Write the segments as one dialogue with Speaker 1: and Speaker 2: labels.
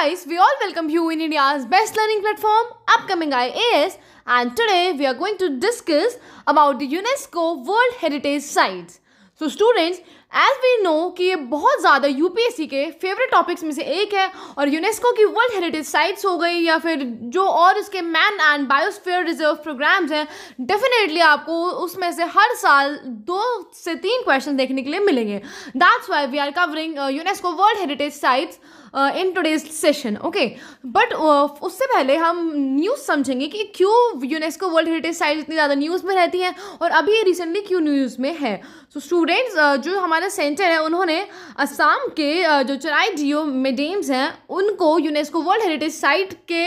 Speaker 1: guys, we all welcome you in India's best learning platform, upcoming IAS and today we are going to discuss about the UNESCO World Heritage Sites. So students, as we know कि ये बहुत ज़्यादा UPSC के favourite topics में से एक है और यूनेस्को की वर्ल्ड हेरिटेज साइट्स हो गई या फिर जो और इसके man and biosphere reserve programmes हैं डेफिनेटली आपको उसमें से हर साल दो से तीन क्वेश्चन देखने के लिए मिलेंगे that's why we are covering UNESCO world heritage sites in today's session okay but उससे पहले हम न्यूज़ समझेंगे कि क्यों यूनेस्को वर्ल्ड हेरिटेज साइट इतनी ज़्यादा न्यूज़ में रहती है और अभी रिसेंटली क्यों न्यूज़ में है सो so, स्टूडेंट्स uh, जो हमारा सेंटर है उन्होंने असम के uh, जो चराई जियो मेडेम्स हैं उनको यूनेस्को वर्ल्ड हेरिटेज साइट के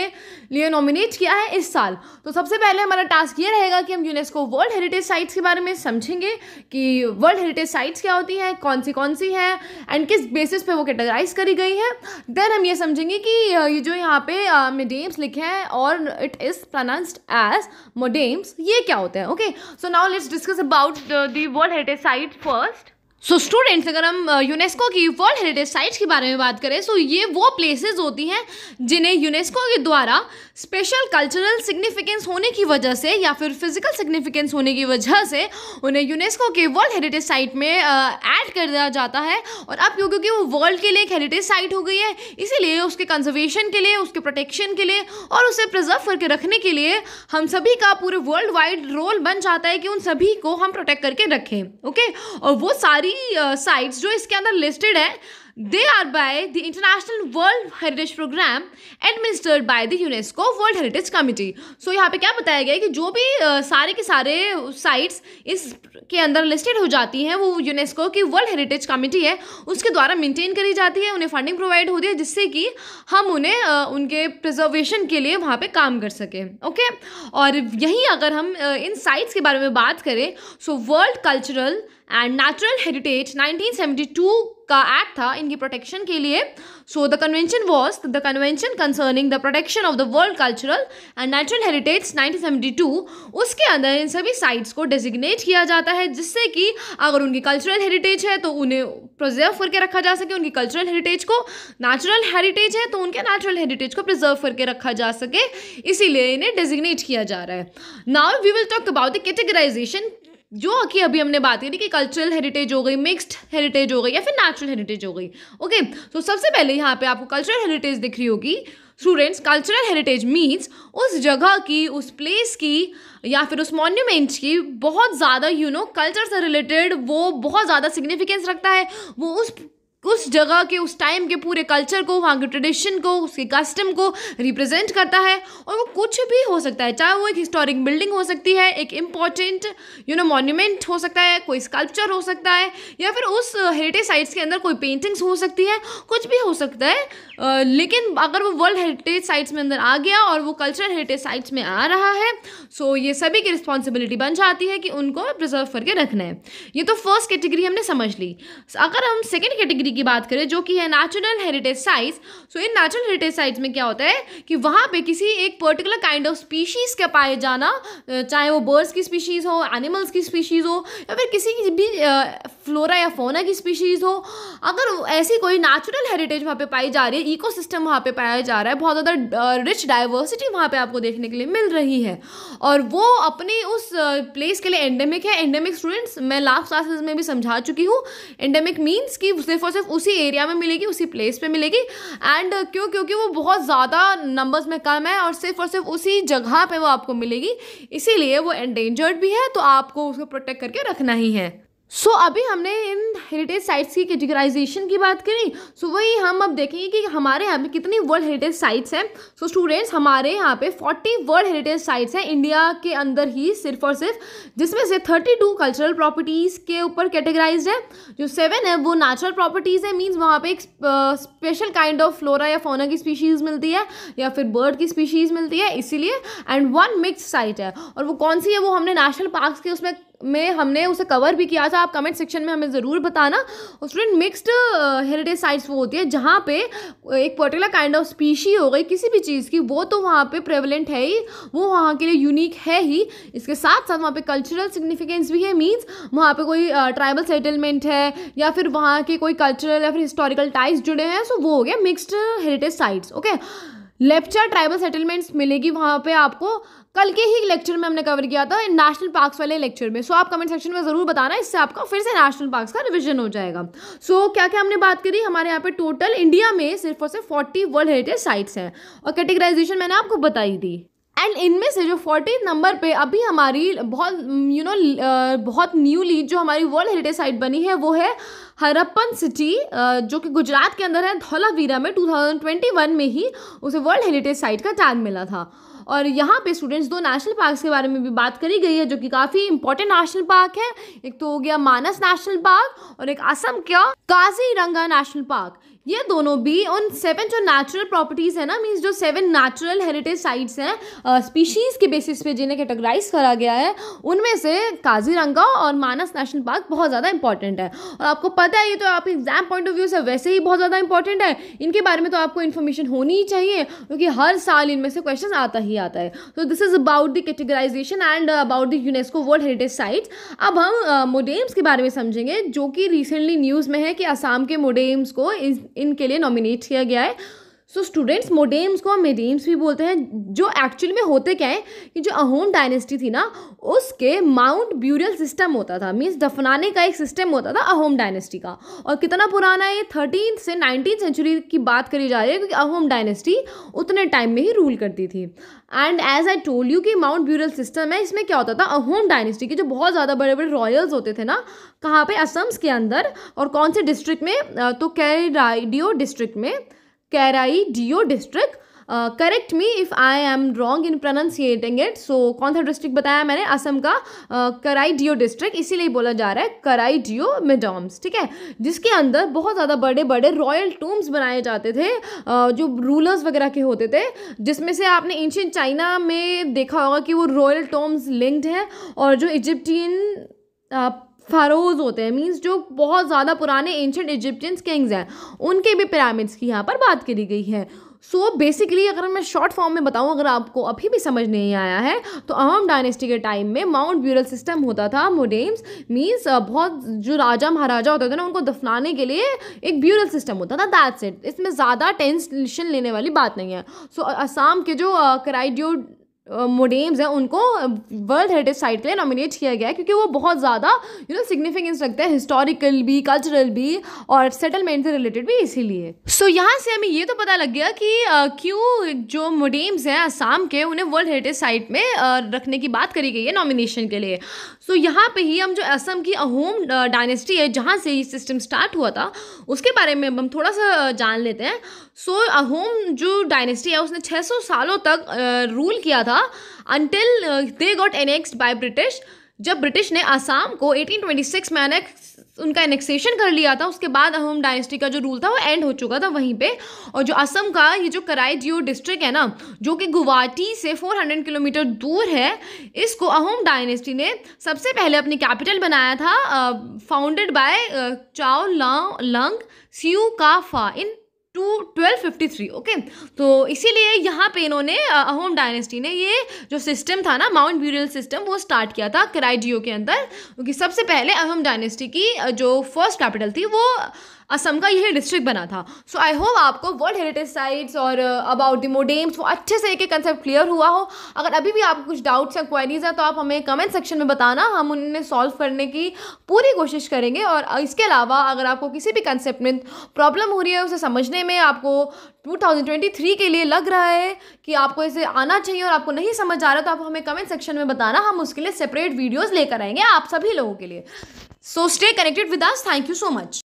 Speaker 1: लिए नॉमिनेट किया है इस साल तो सबसे पहले हमारा टास्क ये रहेगा कि हम यूनेस्को वर्ल्ड हेरिटेज साइट्स के बारे में समझेंगे कि वर्ल्ड हेरिटेज साइट्स क्या होती हैं कौन सी कौन सी हैं एंड किस बेसिस पे वो कैटेगराइज करी गई हैं देन हम ये समझेंगे कि ये जो यहाँ पे मिडेम्स लिखे हैं और it is pronounced as moidams ये क्या होते हैं okay so now let's discuss about the world heritage site first so students अगर हम यूनेस्को की वर्ल्ड हेरिटेज साइट्स के बारे में बात करें सो ये वो प्लेसेस होती हैं जिन्हें यूनेस्को के द्वारा स्पेशल कल्चरल सिग्निफिकेंस होने की वजह से या फिर फिजिकल सिग्निफिकेंस होने की वजह से उन्हें यूनेस्को के वर्ल्ड हेरिटेज साइट में ऐड कर दिया जाता है और अब क्यों क्योंकि वो वर्ल्ड के लिए एक हेरिटेज साइट हो गई है इसीलिए उसके कंजर्वेशन के लिए उसके प्रोटेक्शन के लिए और उसे प्रिजर्व करके रखने के लिए हम सभी का पूरे वर्ल्ड वाइड रोल बन जाता है कि उन सभी को हम प्रोटेक्ट करके रखें ओके और वो सारी सारी साइट्स जो इसके अंदर लिस्टेड हैं They are by the International World Heritage Program administered by the UNESCO World Heritage Committee. So यहाँ पे क्या बताया गया है कि जो भी सारे के सारे साइट्स इस के अंदर लिस्टेड हो जाती हैं वो यूनेस्को की वर्ल्ड हेरिटेज कमेटी है उसके द्वारा मेंटेन करी जाती है उन्हें फंडिंग प्रोवाइड होती है जिससे कि हम उन्हें उनके प्रिजर्वेशन के लिए वहाँ पे काम कर सकें ओके और यहीं अगर हम इन साइट्स के बारे में बात करें so world cultural and natural heritage 1972 का एक्ट था इनकी प्रोटेक्शन के लिए so the convention was the convention concerning the protection of the world cultural and natural heritage 1972 उसके अंदर इन सभी साइट्स को डेजिग्नेट किया जाता है जिससे कि अगर उनकी कल्चरल हेरिटेज है तो उन्हें प्रिजर्व करके रखा जा सके उनकी कल्चरल हेरिटेज को नेचुरल हेरिटेज है तो उनके नेचुरल हेरिटेज को प्रिजर्व करके रखा जा सके इसीलिए इन्हें डेजिग्नेट किया जा रहा है now we will talk about the categorization जो कि अभी हमने बात करी कि कल्चरल हेरिटेज हो गई मिक्स्ड हेरिटेज हो गई या फिर नेचुरल हेरिटेज हो गई ओके तो सबसे पहले यहाँ पे आपको कल्चरल हेरिटेज दिख रही होगी स्टूडेंट्स कल्चरल हेरिटेज मीन्स उस जगह की उस प्लेस की या फिर उस मॉन्यूमेंट की बहुत ज़्यादा यू नो कल्चर से रिलेटेड वो बहुत ज़्यादा सिग्निफिकेंस रखता है वो उस उस जगह के उस टाइम के पूरे कल्चर को वहाँ के ट्रेडिशन को उसके कस्टम को रिप्रेजेंट करता है और वो कुछ भी हो सकता है चाहे वो एक हिस्टोरिक बिल्डिंग हो सकती है एक इम्पॉर्टेंट यू नो मॉन्यूमेंट हो सकता है कोई स्कल्पचर हो सकता है या फिर उस हेरिटेज uh, साइट्स के अंदर कोई पेंटिंग्स हो सकती है कुछ भी हो सकता है आ, uh, लेकिन अगर वो वर्ल्ड हेरिटेज साइट्स में अंदर आ गया और वो कल्चरल हेरिटेज साइट्स में आ रहा है सो ये सभी की रिस्पॉन्सिबिलिटी बन जाती है कि उनको प्रिजर्व करके रखना है ये तो फर्स्ट कैटेगरी हमने समझ ली अगर हम सेकेंड कैटेगरी सिटी की बात करें जो कि है natural heritage sites so in natural heritage sites में क्या होता है कि वहाँ पे किसी एक पर्टिकुलर काइंड ऑफ स्पीशीज़ का पाए जाना चाहे वो बर्ड्स की स्पीशीज़ हो एनिमल्स की स्पीशीज़ हो या फिर किसी की भी फ्लोरा या फोना की स्पीशीज़ हो अगर ऐसी कोई नेचुरल हेरिटेज वहाँ पे पाई जा रही है इको सिस्टम वहाँ पे पाया जा रहा है बहुत ज़्यादा रिच डाइवर्सिटी वहाँ पर आपको देखने के लिए मिल रही है और वो अपने उस प्लेस के लिए एंडेमिक है एंडेमिक स्टूडेंट्स मैं लास्ट क्लासेस में भी समझा चुकी हूँ एंडेमिक मीन्स कि सिर्फ और सिर्फ सिर्फ उसी एरिया में मिलेगी उसी प्लेस पे मिलेगी एंड uh, क्यों क्योंकि वो बहुत ज़्यादा नंबर्स में कम है और सिर्फ और सिर्फ उसी जगह पे वो आपको मिलेगी इसीलिए वो एंडेंजर्ड भी है तो आपको उसको प्रोटेक्ट करके रखना ही है सो so, अभी हमने इन हेरिटेज साइट्स की कैटेगराइजेशन की बात करी सो so, वही हम अब देखेंगे कि हमारे यहाँ पे कितनी वर्ल्ड हेरिटेज साइट्स हैं सो स्टूडेंट्स हमारे यहाँ पे 40 वर्ल्ड हेरिटेज साइट्स हैं इंडिया के अंदर ही सिर्फ और सिर्फ जिसमें से 32 कल्चरल प्रॉपर्टीज़ के ऊपर कैटेगराइज है जो सेवन है वो नेचुरल प्रॉपर्टीज़ है मीन्स वहाँ पर एक स्पेशल काइंड ऑफ फ्लोरा या फोना की स्पीशीज़ मिलती है या फिर बर्ड की स्पीशीज़ मिलती है इसीलिए एंड वन मिक्स साइट है और वो कौन सी है वो हमने नेशनल पार्क के उसमें में हमने उसे कवर भी किया था आप कमेंट सेक्शन में हमें ज़रूर बताना स्टूडेंट मिक्स्ड हेरिटेज साइट्स वो होती है जहाँ पे एक पर्टिकुलर काइंड ऑफ स्पीशी हो गई किसी भी चीज़ की वो तो वहाँ पे प्रेवलेंट है ही वो वहाँ के लिए यूनिक है ही इसके साथ साथ वहाँ पे कल्चरल सिग्निफिकेंस भी है मीन्स वहाँ पे कोई ट्राइबल सेटलमेंट है या फिर वहाँ के कोई कल्चरल या फिर हिस्टोरिकल टाइप्स जुड़े हैं सो वो हो गया mixed heritage sites okay Lepcha tribal settlements मिलेगी वहाँ पे आपको कल के ही लेक्चर में हमने कवर किया था नेशनल पार्क्स वाले लेक्चर में सो so, आप कमेंट सेक्शन में ज़रूर बताना इससे आपका फिर से नेशनल पार्क्स का रिविजन हो जाएगा सो so, क्या क्या हमने बात करी हमारे यहाँ पे टोटल इंडिया में सिर्फ और सिर्फ फोर्टी वर्ल्ड हेरिटेज साइट्स हैं और कैटेगराइजेशन मैंने आपको बताई थी एंड इनमें से जो फोर्टीन नंबर पे अभी हमारी बहुत यू नो uh, बहुत न्यूली जो हमारी वर्ल्ड हेरिटेज साइट बनी है वो है हरप्पन सिटी uh, जो कि गुजरात के अंदर है धौलावीरा में 2021 में ही उसे वर्ल्ड हेरिटेज साइट का टैग मिला था और यहाँ पे स्टूडेंट्स दो नेशनल पार्क के बारे में भी बात करी गई है जो कि काफ़ी इंपॉर्टेंट नेशनल पार्क है एक तो हो गया मानस नेशनल पार्क और एक असम का काजीरंगा नेशनल पार्क ये दोनों भी उन सेवन जो नेचुरल प्रॉपर्टीज़ है ना मीन्स जो सेवन नेचुरल हेरिटेज साइट्स हैं स्पीशीज़ के बेसिस पे जिन्हें कैटेगराइज करा गया है उनमें से काजीरंगा और मानस नेशनल पार्क बहुत ज़्यादा इंपॉर्टेंट है और आपको पता है ये तो आपके एग्जाम पॉइंट ऑफ व्यू से वैसे ही बहुत ज़्यादा इंपॉर्टेंट है इनके बारे में तो आपको इन्फॉर्मेशन होनी ही चाहिए क्योंकि हर साल इनमें से क्वेश्चन आता ही आता है तो this is about the categorization and about the UNESCO world heritage sites अब हम मोडेम्स के बारे में समझेंगे जो कि रिसेंटली न्यूज़ में है कि आसाम के मोडेम्स को इनके लिए नॉमिनेट किया गया है सो स्टूडेंट्स मोडेम्स को मेडेम्स भी बोलते हैं जो एक्चुअल में होते क्या है कि जो अहोम डायनेस्टी थी ना उसके माउंट ब्यूरियल सिस्टम होता था मीन्स दफनाने का एक सिस्टम होता था अहोम डायनेस्टी का और कितना पुराना है ये थर्टीन से नाइनटीन सेंचुरी की बात करी जा रही है क्योंकि अहोम डायनेस्टी उतने टाइम में ही रूल करती थी and as I told you कि माउंट ब्यूरल सिस्टम है इसमें क्या होता था अहोम डायनेस्टी के जो बहुत ज़्यादा बड़े बड़े रॉयल्स होते थे ना कहाँ पे असम्स के अंदर और कौन से डिस्ट्रिक्ट में तो कैराइडियो डिस्ट्रिक्ट में Charaideo district correct me if I am wrong in pronunciating it so कौन सा डिस्ट्रिक्ट बताया मैंने असम का कराई डीओ डिस्ट्रिक्ट इसीलिए बोला जा रहा है कराई डीओ मेडॉम्स ठीक है जिसके अंदर बहुत ज़्यादा बड़े बड़े रॉयल टूम्स बनाए जाते थे uh, जो रूलर्स वगैरह के होते थे जिसमें से आपने एंशियन चाइना में देखा होगा कि वो रॉयल टोम्स लिंक्ड हैं और जो इजिप्टियन फ़रोज़ होते हैं मीन्स जो बहुत ज़्यादा पुराने एंशंट इजिप्टियंस किंग्स हैं उनके भी पिरामिड्स की यहाँ पर बात करी गई है सो so बेसिकली अगर मैं शॉर्ट फॉर्म में बताऊं अगर आपको अभी भी समझ नहीं आया है तो अहम डायनेस्टी के टाइम में माउंट ब्यूरल सिस्टम होता था मोडेम्स मीन्स बहुत जो राजा महाराजा होते थे ना उनको दफनाने के लिए एक ब्यूरल सिस्टम होता था दैट्स इट इसमें ज़्यादा टेंशन लेने वाली बात नहीं है सो so, असम के जो कराइडियो मोडेम्स हैं उनको वर्ल्ड हेरिटेज साइट के लिए नॉमिनेट किया गया है क्योंकि वो बहुत ज़्यादा यू नो सिग्निफिकेंस रखते हैं हिस्टोरिकल भी कल्चरल भी और सेटलमेंट से रिलेटेड भी इसीलिए सो so, यहाँ से हमें ये तो पता लग गया कि क्यों जो मोडेम्स हैं आसाम के उन्हें वर्ल्ड हेरिटेज साइट में रखने की बात करी गई है नॉमिनेशन के लिए सो so, यहाँ पर ही हम जो असम की अहोम डायनेस्टी है जहाँ से ये सिस्टम स्टार्ट हुआ था उसके बारे में हम थोड़ा सा जान लेते हैं सो so, अहोम जो डायनेस्टी है उसने 600 सालों तक रूल किया था until they got annexed by British जब ब्रिटिश ने आसाम को 1826 में अनेक्स उनका एनेक्सेशन कर लिया था उसके बाद अहोम डायनेस्टी का जो रूल था वो एंड हो चुका था वहीं पे और जो असम का ये जो कराई जियो डिस्ट्रिक्ट है ना जो कि गुवाहाटी से 400 किलोमीटर दूर है इसको अहोम डायनेस्टी ने सबसे पहले अपनी कैपिटल बनाया था फाउंडेड बाय चाओ लंग का फा in two twelve fifty three okay तो इसीलिए यहाँ पे इन्होंने अहोम डायनेस्टी ने ये जो सिस्टम था ना माउंट ब्यूरियल सिस्टम वो स्टार्ट किया था कराइडियो के अंदर क्योंकि सबसे पहले अहोम डायनेस्टी की जो फर्स्ट कैपिटल थी वो असम का यही डिस्ट्रिक्ट बना था सो आई होप आपको वर्ल्ड हेरिटेज साइट्स और अबाउट द मोडेम्स वो अच्छे से एक एक कंसेप्ट क्लियर हुआ हो अगर अभी भी आपको कुछ डाउट्स या क्वेरीज हैं तो आप हमें कमेंट सेक्शन में बताना हम उन्हें सॉल्व करने की पूरी कोशिश करेंगे और uh, इसके अलावा अगर आपको किसी भी कंसेप्ट में प्रॉब्लम हो रही है उसे समझने में आपको 2023 के लिए लग रहा है कि आपको इसे आना चाहिए और आपको नहीं समझ आ रहा तो आप हमें कमेंट सेक्शन में बताना हम उसके लिए सेपरेट वीडियोस लेकर आएंगे आप सभी लोगों के लिए so stay connected with us thank you so much